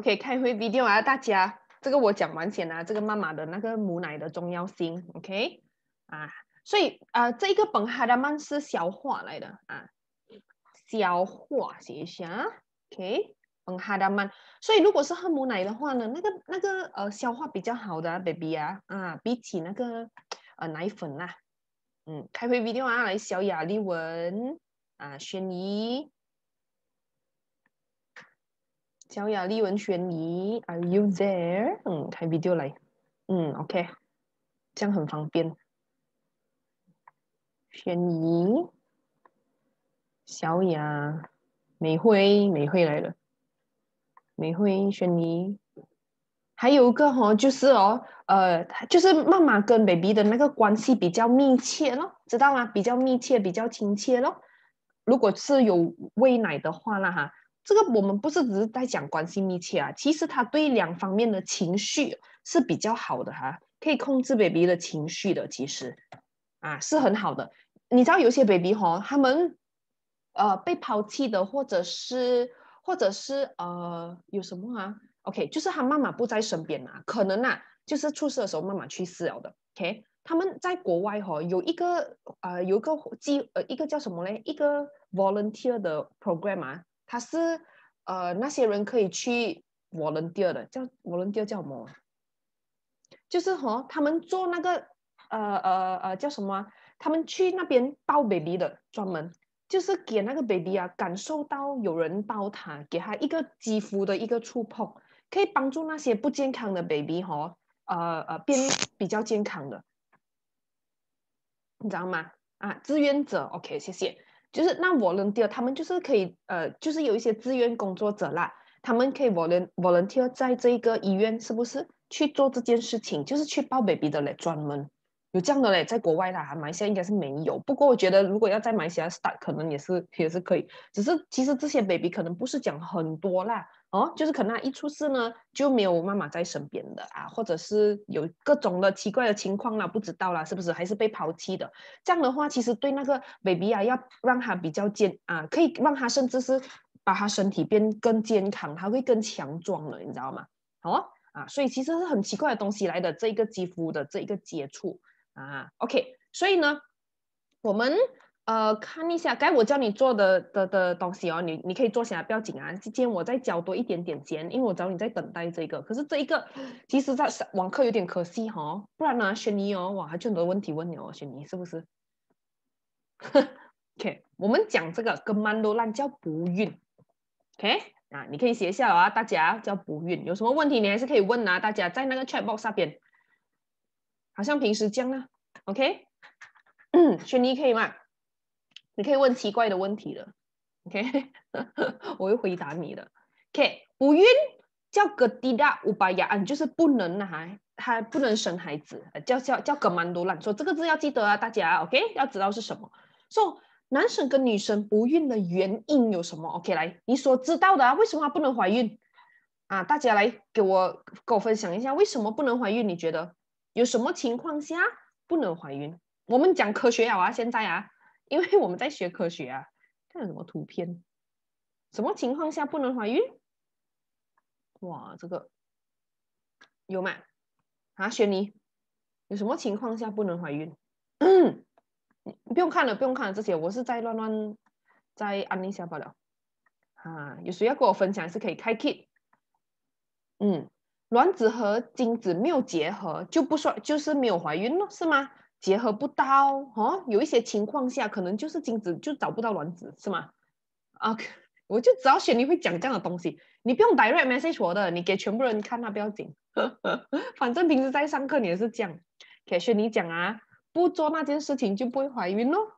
OK，开会 video 啊，大家，这个我讲完先啊，这个妈妈的那个母奶的重要性，OK 啊，所以啊，这一个本哈达曼是消化来的啊，消化写一下，OK，本哈达曼，所以如果是喝母奶的话呢，那个那个呃，消化比较好的 baby 啊，啊，比起那个呃奶粉啦。嗯，开会 video 啊，来小雅丽文啊，轩怡。小雅，丽文轩怡 a r e you there？嗯，开 video 来。嗯，OK，这样很方便。轩怡，小雅，美慧，美慧来了。美慧，轩怡，还有一个哈，就是哦，呃，就是妈妈跟 baby 的那个关系比较密切咯，知道吗？比较密切，比较亲切咯。如果是有喂奶的话，那哈。这个我们不是只是在讲关系密切啊，其实他对两方面的情绪是比较好的哈，可以控制 baby 的情绪的，其实啊是很好的。你知道有些 baby 哈，他们呃被抛弃的，或者是或者是呃有什么啊？OK，就是他妈妈不在身边嘛，可能啊就是出事的时候妈妈去世了的。OK，他们在国外哈有一个呃有一个机呃一个叫什么嘞？一个 volunteer 的 program 啊。他是呃，那些人可以去 volunteer 的，叫 volunteer 叫什么？就是和他们做那个呃呃呃叫什么？他们去那边抱 baby 的，专门就是给那个 baby 啊，感受到有人抱他，给他一个肌肤的一个触碰，可以帮助那些不健康的 baby 哈，呃呃变比较健康的，你知道吗？啊，志愿者，OK，谢谢。就是那 volunteer，他们就是可以，呃，就是有一些志愿工作者啦，他们可以 volunteer volunteer 在这个医院，是不是去做这件事情，就是去抱 baby 的嘞？专门有这样的嘞，在国外啦，马来西亚应该是没有。不过我觉得，如果要在马来西亚 start，可能也是也是可以。只是其实这些 baby 可能不是讲很多啦。哦，就是可能他一出事呢就没有妈妈在身边的啊，或者是有各种的奇怪的情况了，不知道啦，是不是还是被抛弃的？这样的话，其实对那个 baby 啊，要让他比较健啊，可以让他甚至是把他身体变更健康，他会更强壮了，你知道吗？哦啊，所以其实是很奇怪的东西来的，这一个肌肤的这一个接触啊，OK，所以呢，我们。呃，看一下该我教你做的的的东西哦，你你可以坐下来不要紧啊。今天我再交多一点点钱，因为我找你在等待这个。可是这一个其实在网课有点可惜哈，不然呢，雪妮哦，哇，还很多问题问你哦，雪妮是不是？OK，我们讲这个跟曼多烂叫不孕。OK，那你可以写下来啊，大家叫不孕，有什么问题你还是可以问啊，大家在那个 chat box 那边，好像平时讲啊。OK，雪 妮可以吗？你可以问奇怪的问题了，OK？我会回答你的。OK，不孕叫 g 迪 d 五百呀，你就是不能呢，他不能生孩子，叫叫叫格曼多 n 说这个字要记得啊，大家，OK？要知道是什么。说男生跟女生不孕的原因有什么？OK？来，你所知道的啊，为什么不能怀孕啊？大家来给我给我分享一下，为什么不能怀孕？你觉得有什么情况下不能怀孕？我们讲科学呀，啊，现在啊。因为我们在学科学啊，看什么图片？什么情况下不能怀孕？哇，这个有吗？啊，雪妮，有什么情况下不能怀孕？不用看了，不用看了，这些我是在乱乱在安利下爆了。啊，有谁要跟我分享是可以开启。嗯，卵子和精子没有结合，就不算，就是没有怀孕了，是吗？结合不到哦，有一些情况下可能就是精子就找不到卵子，是吗？k 我就知道雪妮会讲这样的东西，你不用 direct message 我的，你给全部人看那不要紧，反正平时在上课你也是讲，给雪妮讲啊，不做那件事情就不会怀孕咯。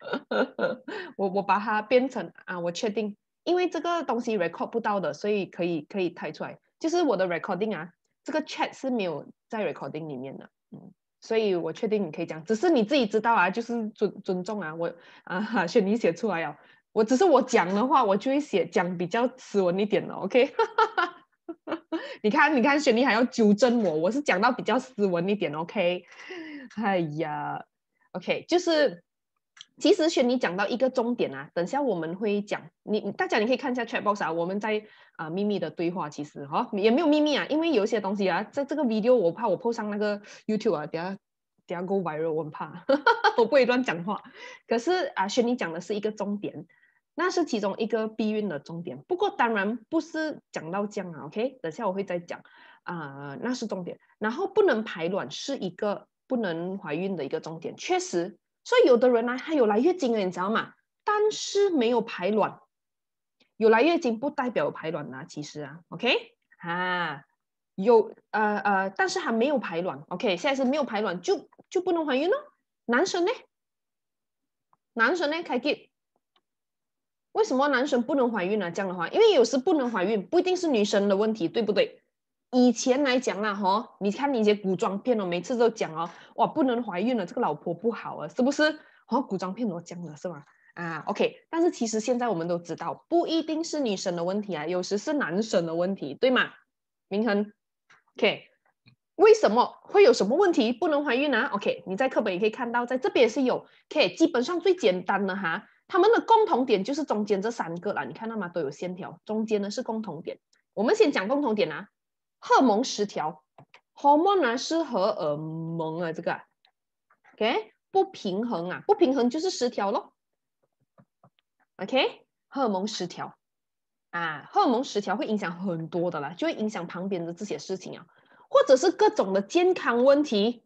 我我把它变成啊，我确定，因为这个东西 record 不到的，所以可以可以抬出来，就是我的 recording 啊，这个 chat 是没有在 recording 里面的，嗯。所以我确定你可以讲，只是你自己知道啊，就是尊尊重啊，我 啊哈，雪妮写出来哦，我只是我讲的话，我就会写讲比较斯文一点的，OK，你看你看雪妮还要纠正我，我是讲到比较斯文一点，OK，哎呀，OK 就是。其实选你讲到一个重点啊，等下我们会讲你大家你可以看一下 chat box 啊，我们在啊秘密的对话，其实哈也没有秘密啊，因为有些东西啊，在这个 video 我怕我碰上那个 YouTube 啊，等下等下 go viral 我怕，我不会乱讲话。可是啊，选你讲的是一个重点，那是其中一个避孕的重点。不过当然不是讲到这样啊，OK，等下我会再讲啊，那是重点。然后不能排卵是一个不能怀孕的一个重点，确实。所以有的人呢，她有来月经了，你知道吗？但是没有排卵，有来月经不代表有排卵啊，其实啊，OK 啊，有呃呃，但是还没有排卵，OK，现在是没有排卵，就就不能怀孕了。男生呢，男生呢，开吉，为什么男生不能怀孕呢？这样的话，因为有时不能怀孕，不一定是女生的问题，对不对？以前来讲啊，哈，你看那些古装片哦，每次都讲哦，哇，不能怀孕了，这个老婆不好啊，是不是？哦，古装片都讲了是吧？啊，OK，但是其实现在我们都知道，不一定是女生的问题啊，有时是男生的问题，对吗？明恒，OK，为什么会有什么问题不能怀孕啊？OK，你在课本也可以看到，在这边也是有，OK，基本上最简单的哈，他们的共同点就是中间这三个了，你看到吗？都有线条，中间呢是共同点，我们先讲共同点啊。荷尔蒙失调，荷尔蒙是荷尔蒙啊，这个，OK，不平衡啊，不平衡就是失调咯。OK，荷尔蒙失调啊，荷尔蒙失调会影响很多的啦，就会影响旁边的这些事情啊，或者是各种的健康问题，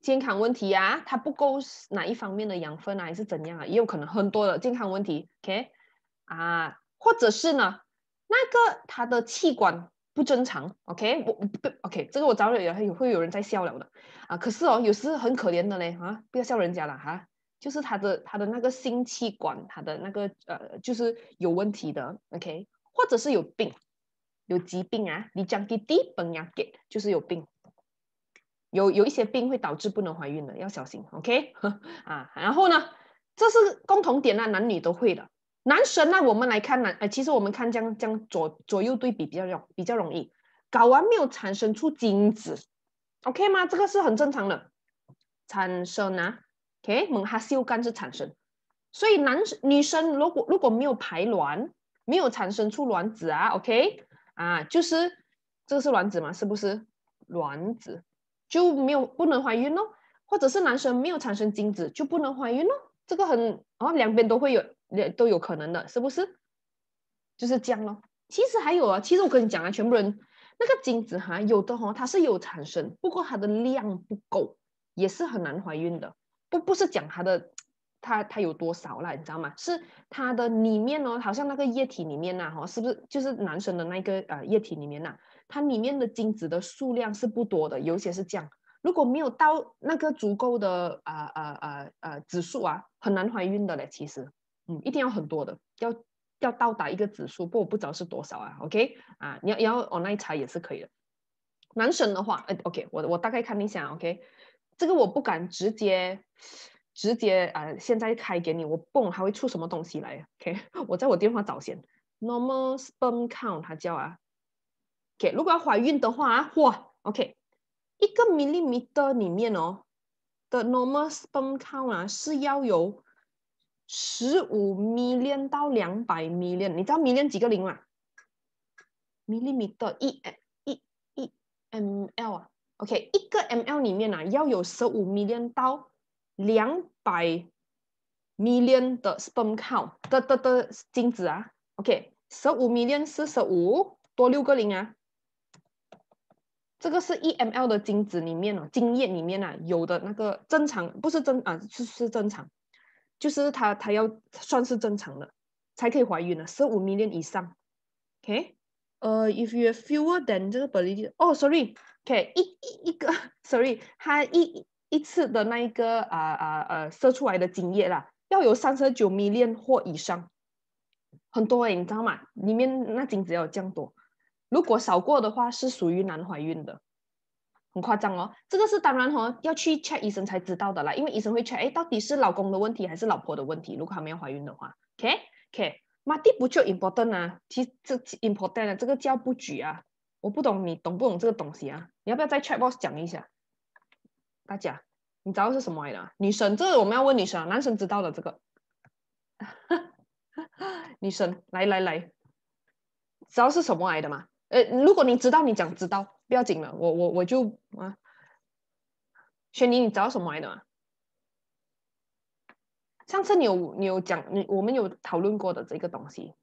健康问题啊，它不够哪一方面的养分啊，还是怎样啊，也有可能很多的健康问题。OK，啊，或者是呢？那个他的器官不正常，OK，我不 OK，这个我找了有会有人在笑了的啊，可是哦，有时很可怜的嘞啊，不要笑人家了哈，就是他的他的那个性器官，他的那个呃，就是有问题的，OK，或者是有病，有疾病啊，你讲低低本呀给，就是有病，有有一些病会导致不能怀孕的，要小心，OK，啊，然后呢，这是共同点啊，男女都会的。男生那我们来看男，呃，其实我们看这样这样左左右对比比较容比较容易。睾丸没有产生出精子，OK 吗？这个是很正常的。产生啊，OK，猛哈秀干是产生。所以男女生如果如果没有排卵，没有产生出卵子啊，OK，啊，就是这个是卵子吗？是不是？卵子就没有不能怀孕咯，或者是男生没有产生精子就不能怀孕咯，这个很哦，两边都会有。也都有可能的，是不是？就是样咯。其实还有啊，其实我跟你讲啊，全部人那个精子哈，有的哈，它是有产生，不过它的量不够，也是很难怀孕的。不不是讲它的，它它有多少啦？你知道吗？是它的里面哦，好像那个液体里面呐，哈，是不是？就是男生的那个呃液体里面呐，它里面的精子的数量是不多的，有些是这样。如果没有到那个足够的呃呃呃呃指数啊，很难怀孕的嘞。其实。嗯，一定要很多的，要要到达一个指数，不过我不知道是多少啊。OK，啊，你要要往那一查也是可以的。男生的话，哎，OK，我我大概看一下 o k 这个我不敢直接直接啊，现在开给你，我蹦还会出什么东西来？OK，我在我电话找先。Normal sperm count，它叫啊。OK，如果要怀孕的话，啊，哇，OK，一个 millimeter 里面哦的 normal sperm count 啊是要有。十五 million 到两百 million，你知道 million 几个零吗？millimeter，一，一，一，mL 啊，OK，一个 mL 里面啊，要有十五 million 到两百 million 的 sperm count 的的的精子啊，OK，十五 million 四十五多六个零啊，这个是 e mL 的精子里面哦，精液里面啊，有的那个正常，不是正啊，是是正常。就是他，他要算是正常的，才可以怀孕呢，十五 million 以上。OK，呃，If you fewer than 这个 e 例，哦，Sorry，OK，一一一个，Sorry，他一一次的那一个啊啊呃射出来的精液啦，要有三十九 million 或以上，很多诶，你知道吗？里面那精子要有这样多，如果少过的话，是属于难怀孕的。很夸张哦，这个是当然哦，要去 check 医生才知道的啦，因为医生会 check，哎，到底是老公的问题还是老婆的问题？如果还没有怀孕的话，OK OK，马蒂不叫 important 啊，其实这 important 啊，这个叫布局啊，我不懂，你懂不懂这个东西啊？你要不要再 check box 讲一下？大家，你知道是什么来的？女生，这个我们要问女生啊，男生知道了这个，女生，来来来，知道是什么来的吗？呃，如果你知道，你讲知道。不要紧了，我我我就啊，雪妮，你找什么来的？上次你有你有讲，你我们有讨论过的这个东西，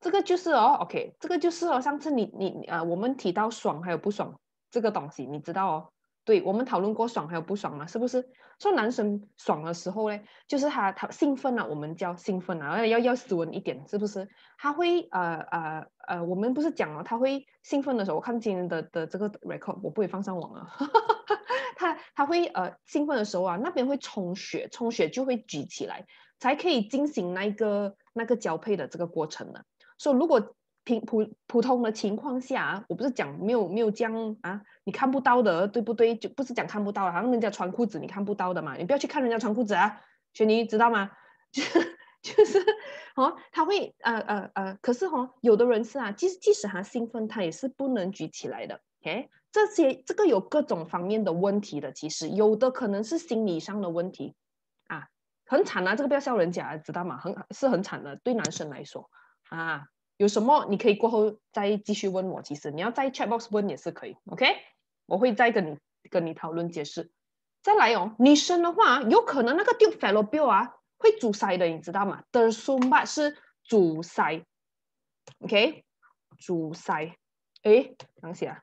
这个就是哦，OK，这个就是哦，上次你你呃，我们提到爽还有不爽这个东西，你知道哦。对我们讨论过爽还有不爽嘛，是不是？说男生爽的时候嘞，就是他他兴奋啊，我们叫兴奋啊，要要斯文一点，是不是？他会呃呃呃，我们不是讲了，他会兴奋的时候，我看今天的的这个 record，我不会放上网啊。他他会呃兴奋的时候啊，那边会充血，充血就会举起来，才可以进行那个那个交配的这个过程的。说如果。普普通的情况下，我不是讲没有没有将啊，你看不到的，对不对？就不是讲看不到，好像人家穿裤子你看不到的嘛，你不要去看人家穿裤子啊，雪妮知道吗？就是 就是哦，他会呃呃呃，可是哦，有的人是啊，即即使他兴奋，他也是不能举起来的。OK，这些这个有各种方面的问题的，其实有的可能是心理上的问题啊，很惨啊，这个不要笑人家，知道吗？很是很惨的，对男生来说啊。有什么你可以过后再继续问我。其实你要在 chat box 问也是可以，OK？我会再跟你跟你讨论解释。再来哦，女生的话，有可能那个 b i l l 啊会阻塞的，你知道吗？得松巴是阻塞，OK？阻塞，哎，怎么写啊？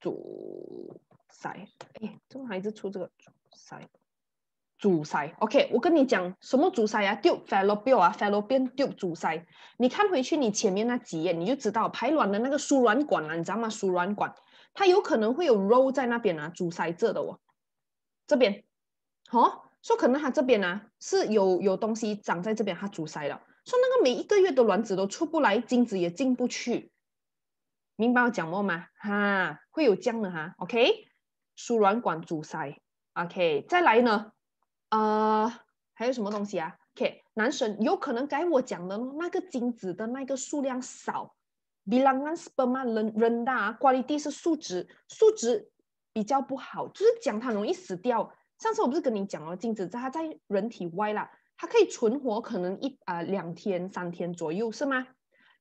阻塞，哎，怎么还是出这个阻塞？阻塞，OK，我跟你讲什么阻塞啊？e fallopian 啊，fallopian due 阻塞。你看回去你前面那几页，你就知道排卵的那个输卵管啊，你知道吗？输卵管它有可能会有肉在那边啊，阻塞这的哦，这边哦，说可能它这边呢是有有东西长在这边，它阻塞了。说那个每一个月的卵子都出不来，精子也进不去，明白我讲吗？哈，会有这样的哈，OK，输卵管阻塞，OK，再来呢。呃，还有什么东西啊？OK，男神有可能改我讲的那个精子的那个数量少，balance sperm n u a q e r l i t y 是数值，数值比较不好，就是讲它容易死掉。上次我不是跟你讲了，精子在它在人体歪了，它可以存活可能一啊两天三天左右是吗？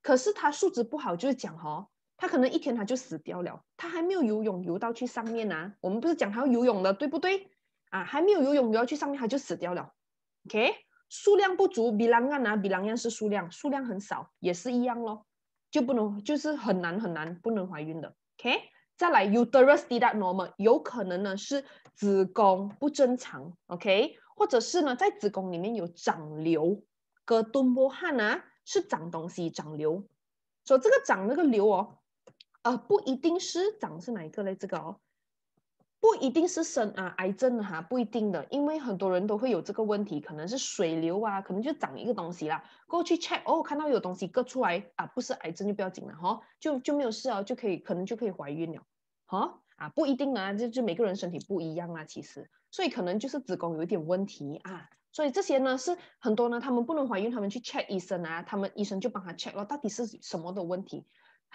可是它数值不好，就是讲哈，它可能一天它就死掉了。它还没有游泳游到去上面呐，我们不是讲它要游泳的，对不对？啊，还没有游泳，游要去上面，它就死掉了。OK，数量不足比 i l a 比啊 b 是数量，数量很少也是一样咯，就不能就是很难很难不能怀孕的。OK，再来 uterus did a t normal，有可能呢是子宫不正常。OK，或者是呢在子宫里面有长瘤，哥顿波汉啊是长东西长瘤，说这个长那个瘤哦，呃不一定是长是哪一个嘞这个哦。不一定是生啊，癌症哈，不一定的，因为很多人都会有这个问题，可能是水流啊，可能就长一个东西啦。过去 check 哦，看到有东西割出来啊，不是癌症就不要紧了哈，就就没有事啊，就可以可能就可以怀孕了。哈啊，不一定啊，就就每个人身体不一样啊，其实，所以可能就是子宫有一点问题啊，所以这些呢是很多呢，他们不能怀孕，他们去 check 医生啊，他们医生就帮他 check 咯，到底是什么的问题。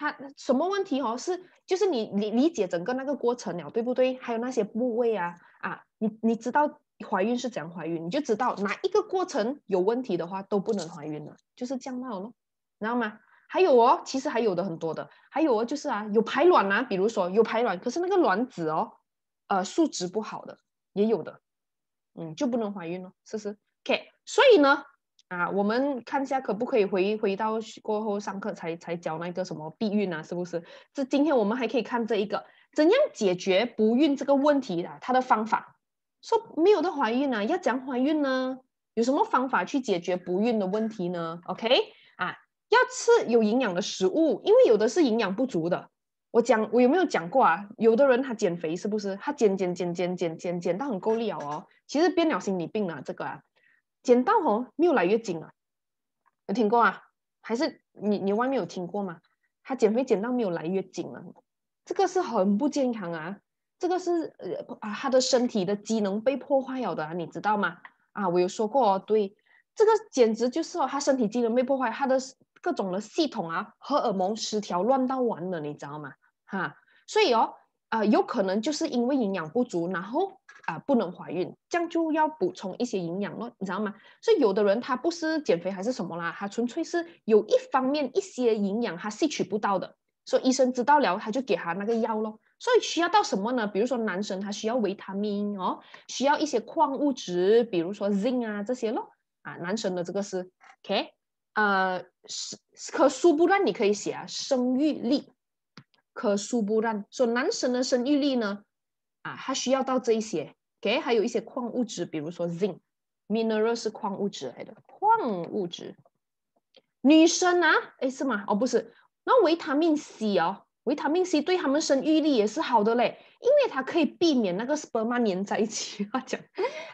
他什么问题哦？是就是你理理解整个那个过程了，对不对？还有那些部位啊啊，你你知道怀孕是怎样怀孕，你就知道哪一个过程有问题的话都不能怀孕了，就是这样你知道吗？还有哦，其实还有的很多的，还有哦，就是啊，有排卵啊，比如说有排卵，可是那个卵子哦，呃，数值不好的也有的，嗯，就不能怀孕了，是不是？OK，所以呢。啊，我们看一下可不可以回回到过后上课才才教那个什么避孕啊，是不是？这今天我们还可以看这一个怎样解决不孕这个问题的，它的方法。说没有的怀孕啊，要讲怀孕呢，有什么方法去解决不孕的问题呢？OK，啊，要吃有营养的食物，因为有的是营养不足的。我讲我有没有讲过啊？有的人他减肥是不是？他减减减减减减减到很够力哦，其实变了心理病了这个。减到哦，没有来月经了，有听过啊？还是你你外面有听过吗？他减肥减到没有来月经了，这个是很不健康啊！这个是呃啊，他的身体的机能被破坏了的，你知道吗？啊，我有说过，对，这个简直就是他身体机能被破坏，他的各种的系统啊，荷尔蒙失调乱到完了，你知道吗？哈，所以哦，啊，有可能就是因为营养不足，然后。啊，不能怀孕，这样就要补充一些营养咯，你知道吗？所以有的人他不是减肥还是什么啦，他纯粹是有一方面一些营养他吸取不到的，所以医生知道了他就给他那个药咯。所以需要到什么呢？比如说男生他需要维他命哦，需要一些矿物质，比如说 zinc 啊这些咯。啊，男生的这个是，OK，呃，可数不断你可以写啊，生育力，可数不断。说男生的生育力呢？啊，它需要到这一些，OK？还有一些矿物质，比如说 z i n c m i n e r a l 是矿物质来的。矿物质，女生啊，哎是吗？哦不是，那维他命 C 哦，维他命 C 对他们生育力也是好的嘞，因为它可以避免那个 sperm 黏在一起。他讲，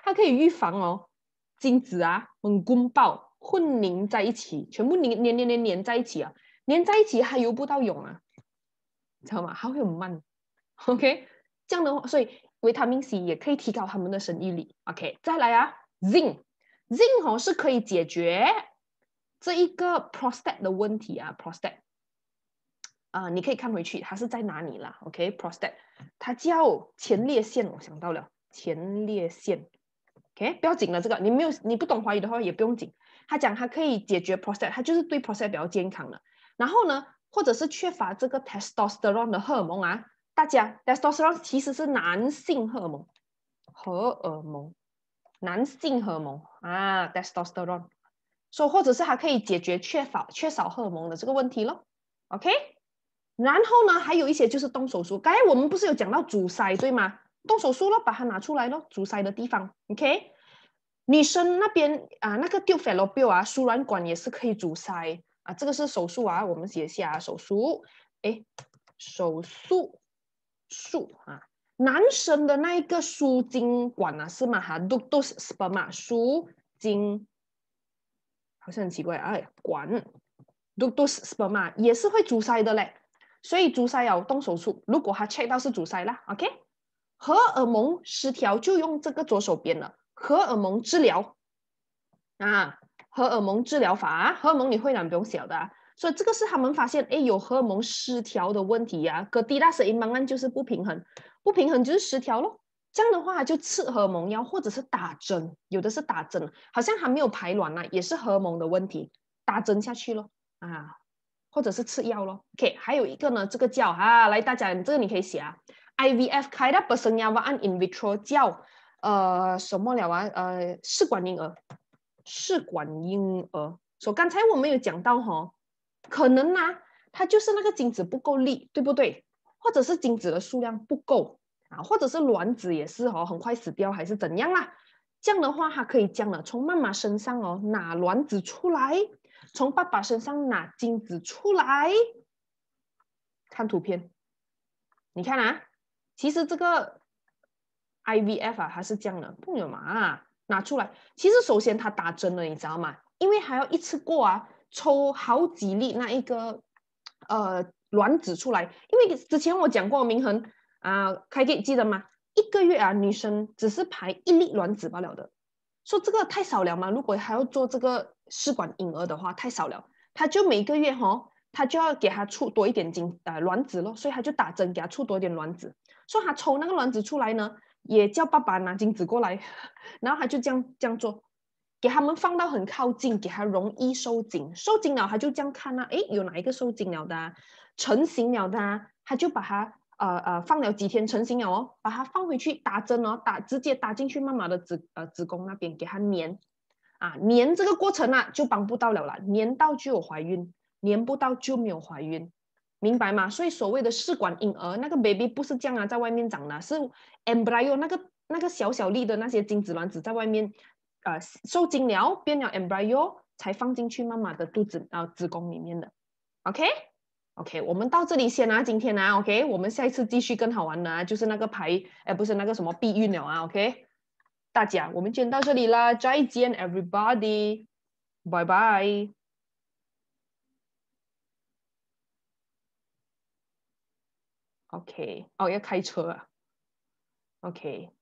它可以预防哦，精子啊混公报混凝在一起，全部黏黏黏黏黏在一起啊，黏在一起还游不到泳啊，知道吗？它会很慢，OK？这样的话，所以维他命 C 也可以提高他们的生育力。OK，再来啊 z i n z i n g 哦是可以解决这一个 prostate 的问题啊，prostate。啊，你可以看回去，它是在哪里啦？OK，prostate，它叫前列腺。我想到了，前列腺。OK，不要紧了，这个你没有，你不懂怀疑的话也不用紧。他讲它可以解决 prostate，它就是对 prostate 比较健康的。然后呢，或者是缺乏这个 testosterone 的荷尔蒙啊。大家，testosterone 其实是男性荷尔蒙，荷尔蒙，男性荷尔蒙啊，testosterone，说或者是还可以解决缺乏缺少荷尔蒙的这个问题咯。o k 然后呢，还有一些就是动手术，哎，我们不是有讲到阻塞对吗？动手术咯，把它拿出来咯，阻塞的地方，OK？女生那边啊，那个 u f a l o p i l 啊，输卵管也是可以阻塞啊，这个是手术啊，我们写下手术，哎，手术。树啊，男生的那一个输精管啊是吗？哈，d c t u sperm s a 输精，好像很奇怪哎，管 ductus sperm a 也是会阻塞的嘞，所以阻塞要动手术。如果他 check 到是阻塞啦，OK，荷尔蒙失调就用这个左手边了，荷尔蒙治疗啊，荷尔蒙治疗法荷尔蒙你会哪不用小的？所以这个是他们发现，哎，有荷尔蒙失调的问题呀。个低拉生因方案就是不平衡，不平衡就是失调咯。这样的话就吃荷尔蒙药，或者是打针，有的是打针。好像还没有排卵啊，也是荷尔蒙的问题，打针下去咯啊，或者是吃药咯。OK，还有一个呢，这个叫啊，来大家，这个你可以写啊，IVF 开拉不生呀方案，In vitro 叫呃什么了啊？呃，试管婴儿，试管婴儿。so, 刚才我没有讲到哈。可能呐，他就是那个精子不够力，对不对？或者是精子的数量不够啊，或者是卵子也是哦，很快死掉还是怎样啦？这样的话，它可以样了从妈妈身上哦拿卵子出来，从爸爸身上拿精子出来。看图片，你看啊，其实这个 I V F 啊，它是这样的，朋友嘛啊，拿出来。其实首先它打针了，你知道吗？因为还要一次过啊。抽好几粒那一个呃卵子出来，因为之前我讲过明恒啊，给记得吗？一个月啊，女生只是排一粒卵子罢了的。说这个太少了嘛，如果还要做这个试管婴儿的话，太少了。他就每个月哈，他就要给他出多一点精呃卵子咯，所以他就打针给他出多一点卵子。说他抽那个卵子出来呢，也叫爸爸拿精子过来，然后他就这样这样做。给他们放到很靠近，给他容易收紧，收紧了他就这样看啊。诶，有哪一个收紧了的，成型了的，他就把它呃呃放了几天成型了哦，把它放回去打针哦，打直接打进去妈妈的子呃子宫那边给它粘啊粘这个过程啊就帮不到了了，粘到就有怀孕，粘不到就没有怀孕，明白吗？所以所谓的试管婴儿那个 baby 不是这样啊，在外面长的，是 embryo 那个那个小小粒的那些精子卵子在外面。呃，受精了，变了 embryo 才放进去妈妈的肚子，呃，子宫里面的。OK，OK，我们到这里先啊，今天啊，OK，我们下一次继续更好玩的，就是那个牌，哎，不是那个什么避孕了啊，OK，大家，我们天到这里啦，再见，everybody，bye bye。OK，哦，要开车啊。OK。